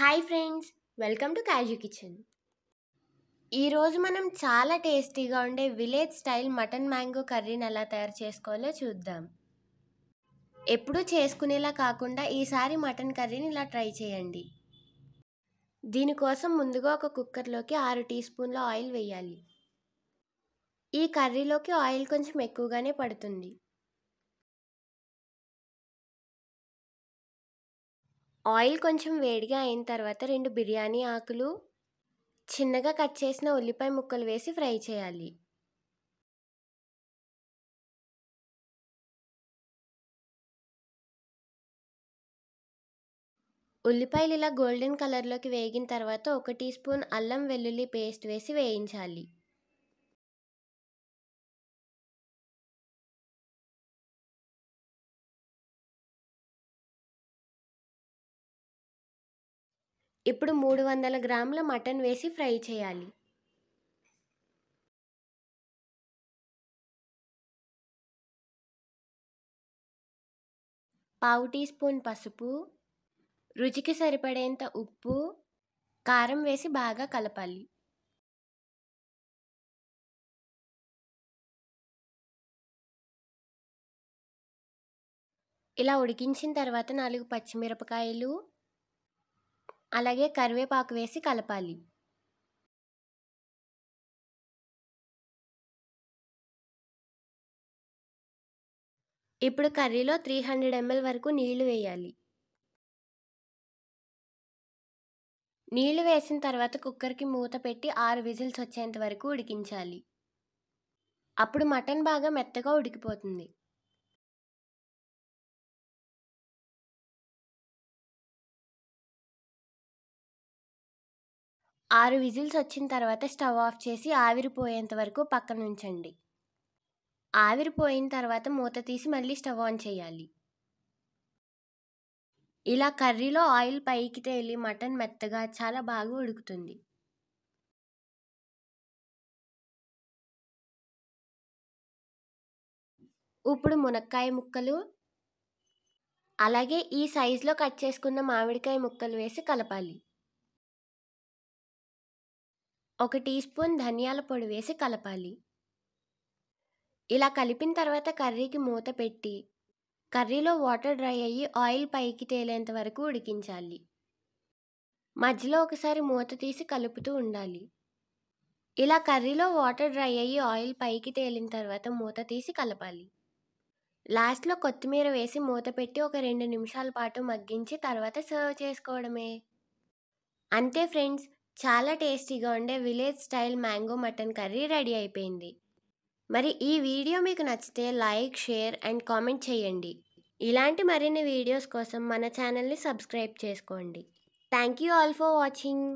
hi friends welcome to క్యాజు kitchen ఈరోజు మనం చాలా టేస్టీగా ఉండే విలేజ్ స్టైల్ మటన్ మ్యాంగో కర్రీని ఎలా తయారు చేసుకోవాలో చూద్దాం ఎప్పుడూ చేసుకునేలా కాకుండా ఈసారి మటన్ కర్రీని ఇలా ట్రై చేయండి దీనికోసం ముందుగా ఒక కుక్కర్లోకి ఆరు టీ స్పూన్ల ఆయిల్ వేయాలి ఈ కర్రీలోకి ఆయిల్ కొంచెం ఎక్కువగానే పడుతుంది ఆయిల్ కొంచెం వేడిగా అయిన తర్వాత రెండు బిర్యానీ ఆకులు చిన్నగా కట్ చేసిన ఉల్లిపాయ ముక్కలు వేసి ఫ్రై చేయాలి ఉల్లిపాయలు ఇలా గోల్డెన్ కలర్లోకి వేగిన తర్వాత ఒక టీ స్పూన్ అల్లం వెల్లుల్లి పేస్ట్ వేసి వేయించాలి ఇప్పుడు మూడు వందల గ్రాముల మటన్ వేసి ఫ్రై చేయాలి పావు టీ స్పూన్ పసుపు రుచికి సరిపడేంత ఉప్పు కారం వేసి బాగా కలపాలి ఇలా ఉడికించిన తర్వాత నాలుగు పచ్చిమిరపకాయలు అలాగే కరివేపాకు వేసి కలపాలి ఇప్పుడు కర్రీలో త్రీ హండ్రెడ్ ఎంఎల్ వరకు నీళ్లు వేయాలి నీళ్లు వేసిన తర్వాత కుక్కర్కి మూత పెట్టి ఆరు విజిల్స్ వచ్చేంత వరకు ఉడికించాలి అప్పుడు మటన్ బాగా మెత్తగా ఉడికిపోతుంది ఆరు విజిల్స్ వచ్చిన తర్వాత స్టవ్ ఆఫ్ చేసి ఆవిరిపోయేంత వరకు పక్కన ఉంచండి ఆవిరిపోయిన తర్వాత మూత తీసి మళ్ళీ స్టవ్ ఆన్ చేయాలి ఇలా కర్రీలో ఆయిల్ పైకి తేలి మటన్ మెత్తగా చాలా బాగా ఉడుకుతుంది ఇప్పుడు మునక్కాయ ముక్కలు అలాగే ఈ సైజులో కట్ చేసుకున్న మామిడికాయ ముక్కలు వేసి కలపాలి ఒక టీ స్పూన్ ధనియాల పొడి వేసి కలపాలి ఇలా కలిపిన తర్వాత కర్రీకి మూత పెట్టి కర్రీలో వాటర్ డ్రై అయ్యి ఆయిల్ పైకి తేలేంత వరకు ఉడికించాలి మధ్యలో ఒకసారి మూత తీసి కలుపుతూ ఉండాలి ఇలా కర్రీలో వాటర్ డ్రై అయ్యి ఆయిల్ పైకి తేలిన తర్వాత మూత తీసి కలపాలి లాస్ట్లో కొత్తిమీర వేసి మూత పెట్టి ఒక రెండు నిమిషాల పాటు మగ్గించి తర్వాత సర్వ్ చేసుకోవడమే అంతే ఫ్రెండ్స్ చాలా టేస్టీగా ఉండే village style mango mutton curry ready అయిపోయింది మరి ఈ వీడియో మీకు నచ్చితే లైక్ షేర్ అండ్ కామెంట్ చేయండి ఇలాంటి మరిన్ని వీడియోస్ కోసం మన ఛానల్ని సబ్స్క్రైబ్ చేసుకోండి thank you all for watching